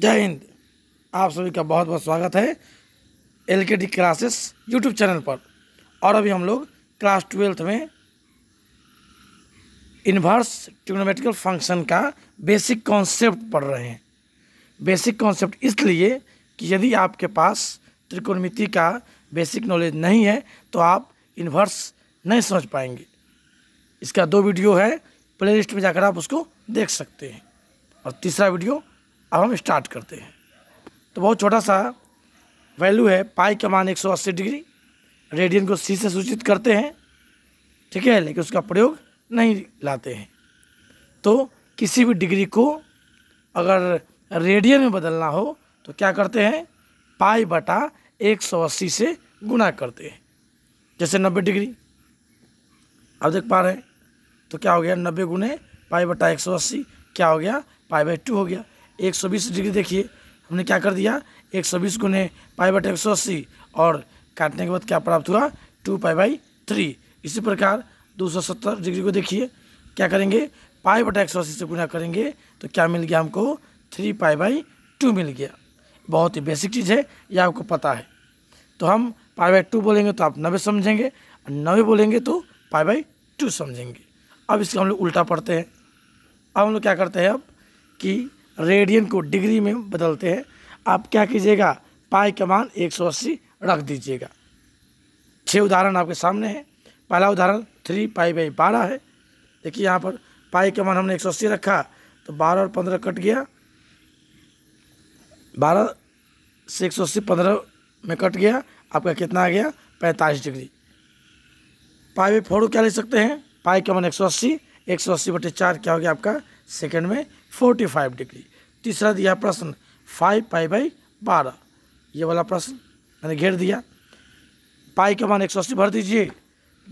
जय हिंद आप सभी का बहुत बहुत स्वागत है एल के डी क्लासेस यूट्यूब चैनल पर और अभी हम लोग क्लास ट्वेल्थ में इन्वर्स ट्रिग्नोमेट्रिकल फंक्शन का बेसिक कॉन्सेप्ट पढ़ रहे हैं बेसिक कॉन्सेप्ट इसलिए कि यदि आपके पास त्रिकोणमिति का बेसिक नॉलेज नहीं है तो आप इन्वर्स नहीं समझ पाएंगे इसका दो वीडियो है प्लेलिस्ट में जाकर आप उसको देख सकते हैं और तीसरा वीडियो अब हम स्टार्ट करते हैं तो बहुत छोटा सा वैल्यू है पाई का मान 180 डिग्री रेडियन को सी से सूचित करते हैं ठीक है लेकिन उसका प्रयोग नहीं लाते हैं तो किसी भी डिग्री को अगर रेडियन में बदलना हो तो क्या करते हैं पाई बटा 180 से गुना करते हैं जैसे 90 डिग्री अब देख पा रहे हैं तो क्या हो गया नब्बे गुने पाई बटा एक सौ अस्सी क्या हो गया पाई बाई टू हो गया एक सौ बीस डिग्री देखिए हमने क्या कर दिया एक सौ बीस गुने पाई बाई एक सौ अस्सी और काटने के बाद क्या प्राप्त हुआ टू पाई बाई थ्री इसी प्रकार दो सौ सत्तर डिग्री को देखिए क्या करेंगे पाई बटा एक सौ अस्सी से गुना करेंगे तो क्या मिल गया हमको थ्री पाई बाई टू मिल गया बहुत ही बेसिक चीज़ है यह आपको पता है तो हम पाई बाई टू बोलेंगे तो आप नबे समझेंगे और नब्बे बोलेंगे तो पाई बाई टू समझेंगे अब इसका हम लोग उल्टा पढ़ते हैं अब हम लोग क्या करते हैं अब कि रेडियन को डिग्री में बदलते हैं आप क्या कीजिएगा पाई का मान एक सौ अस्सी रख दीजिएगा छः उदाहरण आपके सामने है पहला उदाहरण थ्री पाई बाई बारह है देखिए यहाँ पर पाई का मान हमने एक सौ अस्सी रखा तो बारह और पंद्रह कट गया बारह से एक सौ अस्सी पंद्रह में कट गया आपका कितना आ गया पैंतालीस डिग्री पाई बाई फोर क्या ले सकते हैं पाई का मान एक सौ अस्सी एक सौ अस्सी बटे चार क्या हो गया आपका सेकेंड में फोर्टी फाइव डिग्री तीसरा दिया प्रश्न फाइव पाई बाई बारह ये वाला प्रश्न मैंने घेर दिया पाई का मान एक सौ अस्सी भर दीजिए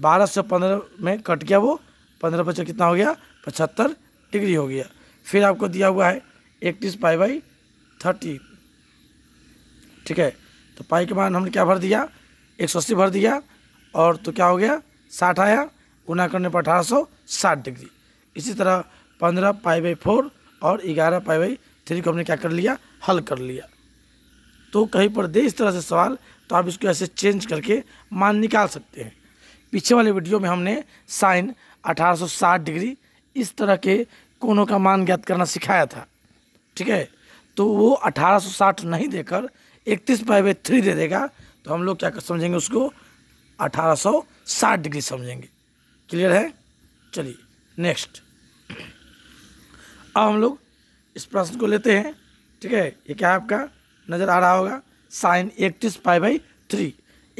बारह से पंद्रह में कट गया वो पंद्रह पचास कितना हो गया पचहत्तर डिग्री हो गया फिर आपको दिया हुआ है इकतीस पाई बाई थर्टी ठीक है तो पाई के मान हमने क्या भर दिया एक सौ अस्सी भर दिया और तो क्या हो गया साठ आया गुना करने पर अठारह सौ साठ डिग्री इसी तरह पंद्रह पाई बाई फोर और ग्यारह पाई बाई थ्री को हमने क्या कर लिया हल कर लिया तो कहीं पर दे इस तरह से सवाल तो आप इसको ऐसे चेंज करके मान निकाल सकते हैं पीछे वाले वीडियो में हमने साइन 1860 डिग्री इस तरह के कोनों का मान ज्ञात करना सिखाया था ठीक है तो वो 1860 नहीं देकर 31 पाई बाई थ्री दे देगा तो हम लोग क्या कर समझेंगे उसको 1860 डिग्री समझेंगे क्लियर है चलिए नेक्स्ट अब हम लोग इस प्रश्न को लेते हैं ठीक है ये क्या आपका नज़र आ रहा होगा साइन इकतीस पाई बाई थ्री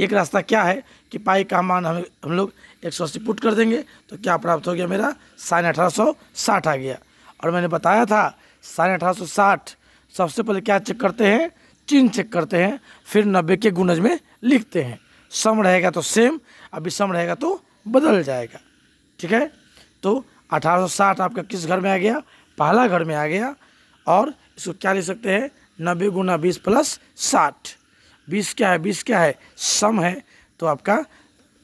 एक रास्ता क्या है कि पाई का मान हम हम लोग एक सौ अस्सी पुट कर देंगे तो क्या प्राप्त हो गया मेरा साइन अठारह सौ साठ आ गया और मैंने बताया था साइन अठारह सौ साठ सबसे पहले क्या चेक करते हैं चिन्ह चेक करते हैं फिर नब्बे के गुणज में लिखते हैं सम रहेगा तो सेम अभी सम रहेगा तो बदल जाएगा ठीक है तो 1860 आपका किस घर में आ गया पहला घर में आ गया और इसको क्या लिख सकते हैं नब्बे गुना बीस प्लस साठ बीस क्या है बीस क्या है सम है तो आपका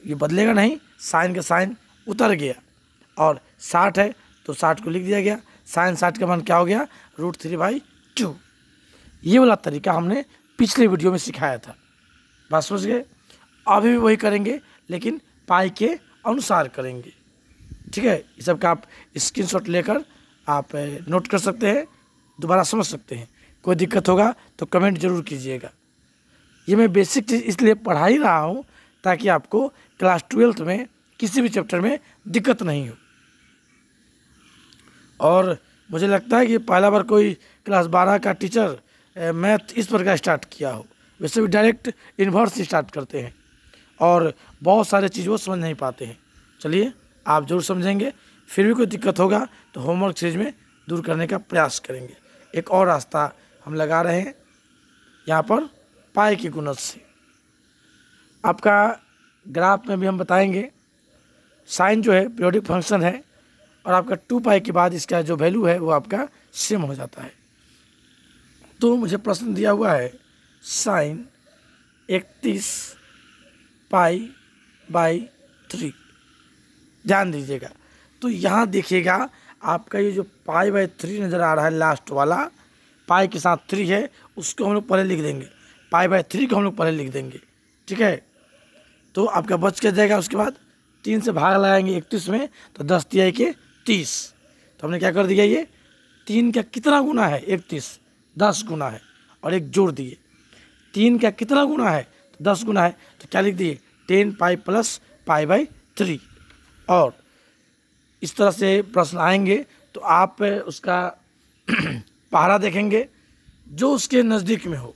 ये बदलेगा नहीं साइन का साइन उतर गया और साठ है तो साठ को लिख दिया गया साइन साठ का मान क्या हो गया रूट थ्री बाई टू ये वाला तरीका हमने पिछले वीडियो में सिखाया था बात समझ गए अभी भी वही करेंगे लेकिन पाई के अनुसार करेंगे ठीक है ये सब का आप स्क्रीनशॉट लेकर आप नोट कर सकते हैं दोबारा समझ सकते हैं कोई दिक्कत होगा तो कमेंट जरूर कीजिएगा ये मैं बेसिक चीज़ इसलिए पढ़ा ही रहा हूँ ताकि आपको क्लास ट्वेल्थ में किसी भी चैप्टर में दिक्कत नहीं हो और मुझे लगता है कि पहला बार कोई क्लास बारह का टीचर मैथ इस पर का स्टार्ट किया हो वैसे भी डायरेक्ट इन्वर्स स्टार्ट करते हैं और बहुत सारे चीज़ वो समझ नहीं पाते हैं चलिए आप जरूर समझेंगे फिर भी कोई दिक्कत होगा तो होमवर्क सीरीज में दूर करने का प्रयास करेंगे एक और रास्ता हम लगा रहे हैं यहाँ पर पाए की गुणत से आपका ग्राफ में भी हम बताएंगे साइन जो है पीरियोडिक फंक्शन है और आपका टू पाई के बाद इसका जो वैल्यू है वो आपका सेम हो जाता है तो मुझे प्रश्न दिया हुआ है साइन इकतीस पाई बाई थ्री ध्यान दीजिएगा तो यहाँ देखिएगा आपका ये जो पाई बाई थ्री नज़र आ रहा है लास्ट वाला पाई के साथ थ्री है उसको हम लोग पहले लिख देंगे पाई बाई थ्री को हम लोग पहले लिख देंगे ठीक है तो आपका बच के जाएगा उसके बाद तीन से भाग लगाएंगे इकतीस में तो दस दिया के तीस तो हमने क्या कर दिया ये तीन का कितना गुना है इकतीस दस गुना है और एक जोड़ दिए तीन का कितना गुना है तो दस गुना है तो क्या लिख दिए tan pi plus pi by three और इस तरह से प्रश्न आएंगे तो आप उसका पहरा देखेंगे जो उसके नज़दीक में हो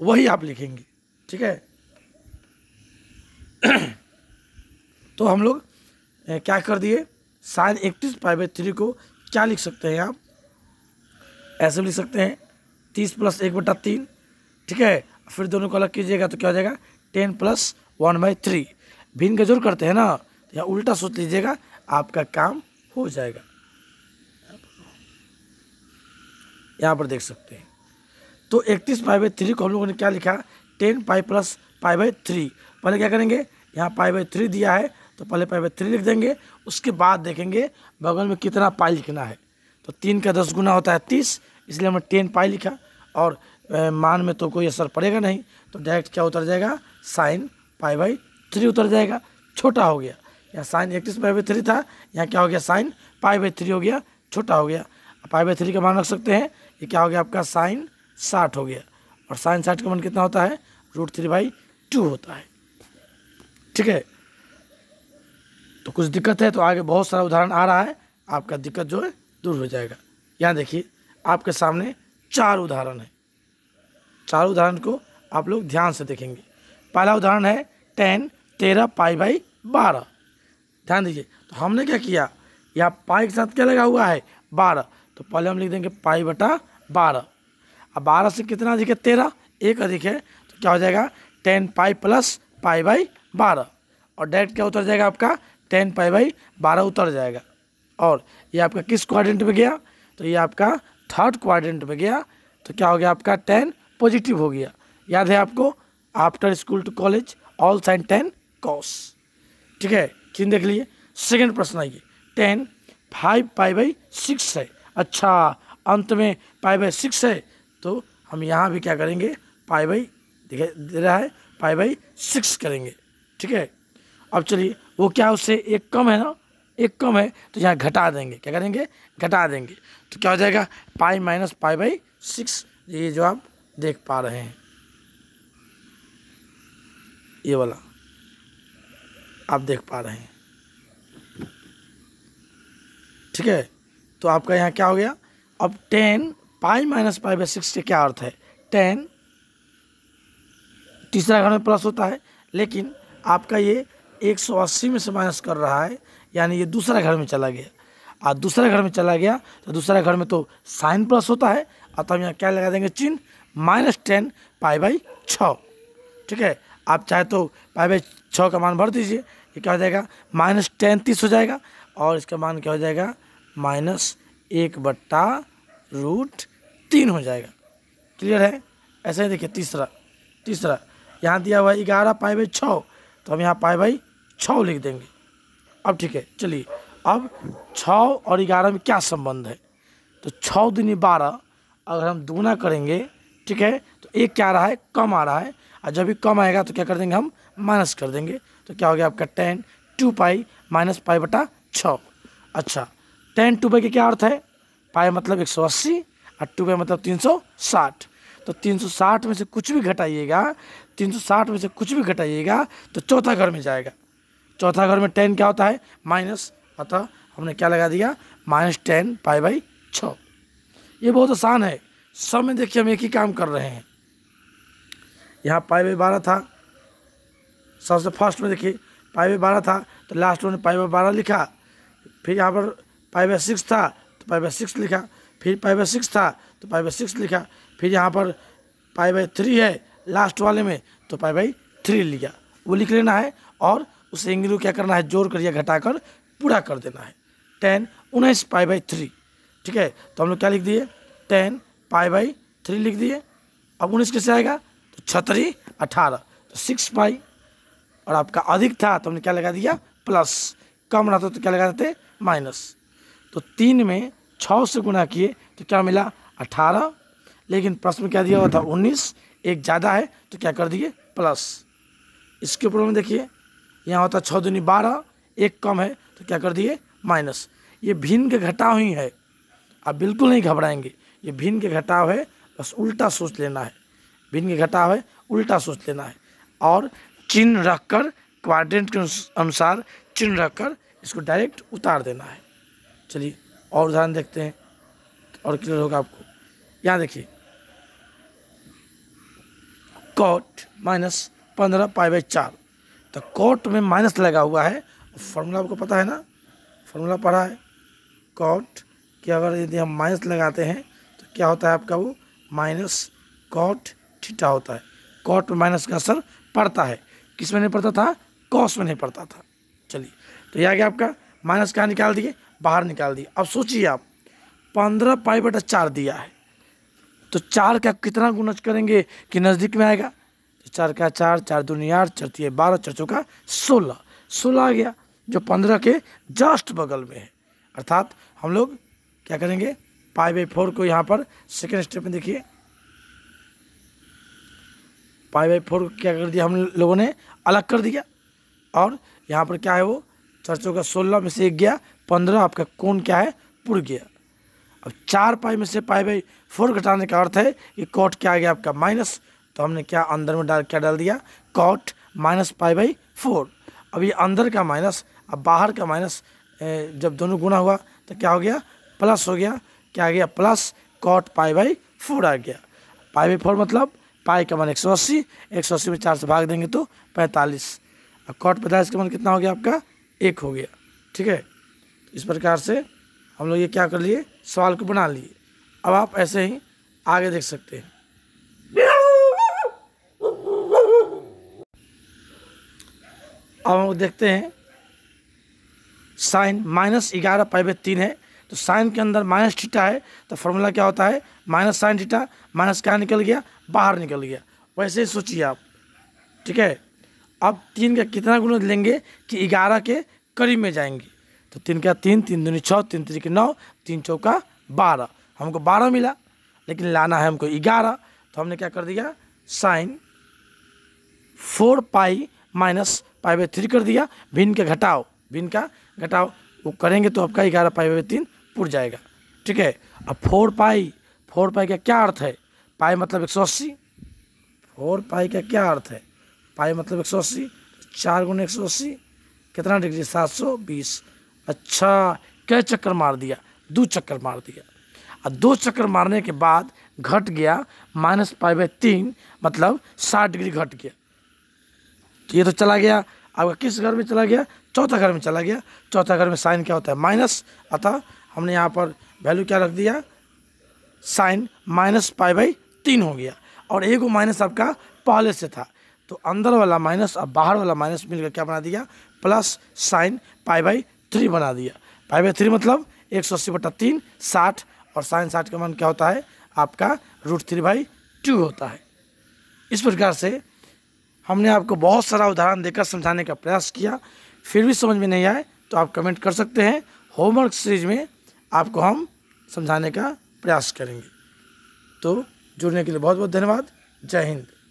वही आप लिखेंगे ठीक है तो हम लोग क्या कर दिए साइन इकतीस फाइव बाई थ्री को क्या लिख सकते हैं आप ऐसे लिख सकते हैं तीस प्लस एक बटा तीन ठीक है फिर दोनों को अलग कीजिएगा तो क्या हो जाएगा ten plus one by three भिन्न का जोड़ करते हैं ना या उल्टा सोच लीजिएगा आपका काम हो जाएगा यहाँ पर देख सकते हैं तो इकतीस पाई बाई थ्री को हम लोगों ने क्या लिखा tan pi plus pi by three पहले क्या करेंगे यहाँ पाई बाई थ्री दिया है तो पहले पाई बाई थ्री लिख देंगे उसके बाद देखेंगे बगल में कितना पाई लिखना है तो तीन का दस गुना होता है तीस इसलिए हमने टेन पाई लिखा और मान में तो कोई असर पड़ेगा नहीं तो डायरेक्ट क्या उतर जाएगा साइन पाई बाई थ्री उतर जाएगा छोटा हो गया या साइन इकतीस पाई बाई थ्री था यहाँ क्या हो गया साइन पाई बाई थ्री हो गया छोटा हो गया पाई बाई थ्री का मान रख सकते हैं ये क्या हो गया आपका साइन साठ हो गया और साइन साठ का मान कितना होता है रूट थ्री बाई टू होता है ठीक है तो कुछ दिक्कत है तो आगे बहुत सारा उदाहरण आ रहा है आपका दिक्कत जो है दूर हो जाएगा यहाँ देखिए आपके सामने चार उदाहरण है चार उदाहरण को आप लोग ध्यान से देखेंगे पहला उदाहरण है टेन तेरह पाई बाई बारह ध्यान दीजिए तो हमने क्या किया यहाँ पाई के साथ क्या लगा हुआ है बारह तो पहले हम लिख देंगे पाई बटा बारह अब बारह से कितना अधिक है तेरह एक अधिक है तो क्या हो जाएगा tan pi plus pi by बारह और डायरेक्ट क्या उतर जाएगा आपका टेन पाई बाई बारह उतर जाएगा और ये आपका किस क्वाड्रेंट में गया तो ये आपका थर्ड क्वाड्रेंट में गया तो क्या हो गया आपका टेन पॉजिटिव हो गया याद है आपको after school to college all sine tan cos ठीक है तीन देख लीजिए सेकेंड प्रश्न आइए tan five pi by six है अच्छा अंत में पाई बाई सिक्स है तो हम यहाँ भी क्या करेंगे पाई बाई देखे दे रहा है पाई बाई सिक्स करेंगे ठीक है अब चलिए वो क्या उससे एक कम है ना एक कम है तो यहाँ घटा देंगे क्या करेंगे घटा देंगे तो क्या हो जाएगा pi minus pi by six ये जो आप देख पा रहे हैं ये वाला आप देख पा रहे हैं ठीक है तो आपका यहाँ क्या हो गया अब tan pi minus pi by six का क्या अर्थ है टेन तीसरा घर में प्लस होता है लेकिन आपका ये एक सौ अस्सी में से माइनस कर रहा है यानी ये दूसरा घर में चला गया और दूसरा घर में चला गया तो दूसरा घर में तो साइन प्लस होता है अतः हम यहाँ क्या लगा देंगे चिन्ह माइनस टेन पाई बाई छः ठीक है आप चाहे तो पाई बाई छः का मान भर दीजिए ये क्या हो जाएगा माइनस तैंतीस तीस हो जाएगा और इसका मान क्या हो जाएगा माइनस एक बट्टा रूट तीन हो जाएगा क्लियर है ऐसे ही देखिए तीसरा तीसरा यहाँ दिया हुआ है ग्यारह पाई बाई छः तो हम यहाँ पाई बाई छः लिख देंगे अब ठीक है चलिए अब छः और ग्यारह में क्या संबंध है तो छः दिन बारह अगर हम दूना करेंगे ठीक है तो एक क्या आ रहा है कम आ रहा है और जब भी कम आएगा तो क्या कर देंगे हम माइनस कर देंगे तो क्या हो गया आपका tan two pi minus pi बटा छ अच्छा टेन टू पाई का क्या अर्थ है पाई मतलब एक सौ अस्सी और टू पाई मतलब तीन सौ साठ तो तीन सौ साठ में से कुछ भी घटाइएगा तीन सौ साठ में से कुछ भी घटाइएगा तो चौथा घर में जाएगा चौथा घर में टेन क्या होता है माइनस अतः हमने क्या लगा दिया माइनस टेन पाई बाई छ ये बहुत आसान है सब में देखिए हम एक ही काम कर रहे हैं यहाँ पाई बाई बारह था सबसे फर्स्ट में देखिए पाई बाई बारह था तो लास्ट में पाई बाई बारह लिखा फिर यहाँ पर पाई बाई सिक्स था तो पाई बाई सिक्स लिखा फिर पाई बाई सिक्स था तो पाई बाई सिक्स लिखा फिर यहाँ पर पाई बाई थ्री है लास्ट वाले में तो पाई बाई थ्री लिया वो लिख लेना है और उस एंगल को क्या करना है जोड़ कर या घटाकर पूरा कर देना है टेन उन्नीस पाई बाई थ्री ठीक है तो हम लोग क्या लिख दिए टेन पाई बाई थ्री लिख दिए अब उन्नीस कैसे आएगा छतरी अठारह तो सिक्स पाई और आपका अधिक था तो हमने क्या लगा दिया प्लस कम रहता तो क्या लगा देते माइनस तो तीन में छः से गुना किए तो क्या मिला अठारह लेकिन प्रश्न क्या दिया हुआ था उन्नीस एक ज़्यादा है तो क्या कर दिए प्लस इसके ऊपर में देखिए यहाँ होता छः दूनी बारह एक कम है तो क्या कर दिए माइनस ये भिन्न के घटाव ही है आप बिल्कुल नहीं घबराएंगे ये भिन्न के घटाव है बस उल्टा सोच लेना है भिन्न घटा है उल्टा सोच लेना है और चिन्ह रखकर क्वाड्रेंट के अनुसार चिन्ह रखकर इसको डायरेक्ट उतार देना है चलिए और उदाहरण देखते हैं और क्लियर होगा आपको यहाँ देखिए कॉट माइनस पंद्रह पाई बाई चार तो कॉट में माइनस लगा हुआ है फॉर्मूला आपको पता है ना फॉर्मूला पढ़ा है कॉट कि अगर यदि हम माइनस लगाते हैं तो क्या होता है आपका वो माइनस कॉट ठीठा होता है कॉट में माइनस का असर पड़ता है किस में नहीं पड़ता था कॉस में नहीं पड़ता था चलिए तो यह आ गया आपका माइनस कहाँ निकाल दिए बाहर निकाल दिए अब सोचिए आप पंद्रह पाई बटा चार दिया है तो चार का कितना गुणज करेंगे कि नज़दीक में आएगा तो चार का चार चार दुनिया आठ है बारह चर्चों का सोलह सोलह आ गया जो पंद्रह के जस्ट बगल में है अर्थात हम लोग क्या करेंगे पाई बाई फोर को यहाँ पर सेकेंड स्टेप में देखिए पाई बाई फोर क्या कर दिया हम लोगों ने अलग कर दिया और यहाँ पर क्या है वो चर्चों का सोलह में से एक गया पंद्रह आपका कौन क्या है पुर गया अब चार पाई में से पाई बाई फोर घटाने का अर्थ है कि कॉट क्या आ गया आपका माइनस तो हमने क्या अंदर में डाल क्या डाल दिया cot minus pi by four अब ये अंदर का माइनस अब बाहर का माइनस जब दोनों गुना हुआ तो क्या हो गया प्लस हो गया क्या आ गया plus cot pi by four आ गया पाई बाई फोर मतलब पाई का मान एक सौ अस्सी एक सौ अस्सी में चार से भाग देंगे तो पैंतालीस और कॉट पैंतालीस का मान कितना हो गया आपका एक हो गया ठीक है तो इस प्रकार से हम लोग ये क्या कर लिए सवाल को बना लिए अब आप ऐसे ही आगे देख सकते हैं अब हम देखते हैं साइन माइनस ग्यारह पाई बाई तीन है तो साइन के अंदर माइनस ठीटा है तो फार्मूला क्या होता है माइनस साइन ठीटा माइनस क्या निकल गया बाहर निकल गया वैसे ही सोचिए आप ठीक है अब तीन का कितना गुण लेंगे कि ग्यारह के करीब में जाएंगे तो तीन का तीन तीन दूनी छः तीन तीन के नौ तीन चौका बारह हमको बारह मिला लेकिन लाना है हमको ग्यारह तो हमने क्या कर दिया sine four pi minus pi by three कर दिया भिन्न का घटाओ भिन्न का घटाओ वो करेंगे तो आपका ग्यारह पाई बाई तीन पुर जाएगा ठीक है अब फोर पाई फोर पाई का क्या अर्थ है पाई मतलब एक सौ अस्सी और पाई का क्या अर्थ है पाई मतलब एक सौ अस्सी चार गुना एक सौ अस्सी कितना डिग्री सात सौ बीस अच्छा कै चक्कर मार दिया दो चक्कर मार दिया और दो चक्कर मारने के बाद घट गया माइनस पाई बाई तीन मतलब साठ डिग्री घट गया तो ये तो चला गया आपका किस घर में चला गया चौथा घर में चला गया चौथा घर में साइन क्या होता है माइनस अतः हमने यहाँ पर वैल्यू क्या रख दिया साइन माइनस पाई बाई तीन हो गया और एगो माइनस आपका पहले से था तो अंदर वाला माइनस और बाहर वाला माइनस मिलकर क्या बना दिया plus sine pi by three बना दिया पाई बाई थ्री मतलब एक सौ अस्सी बटा तीन साठ और साइन साठ का मान क्या होता है आपका रूट थ्री बाई टू होता है इस प्रकार से हमने आपको बहुत सारा उदाहरण देकर समझाने का प्रयास किया फिर भी समझ में नहीं आए तो आप कमेंट कर सकते हैं होमवर्क सीरीज में आपको हम समझाने का प्रयास करेंगे तो जुड़ने के लिए बहुत बहुत धन्यवाद जय हिंद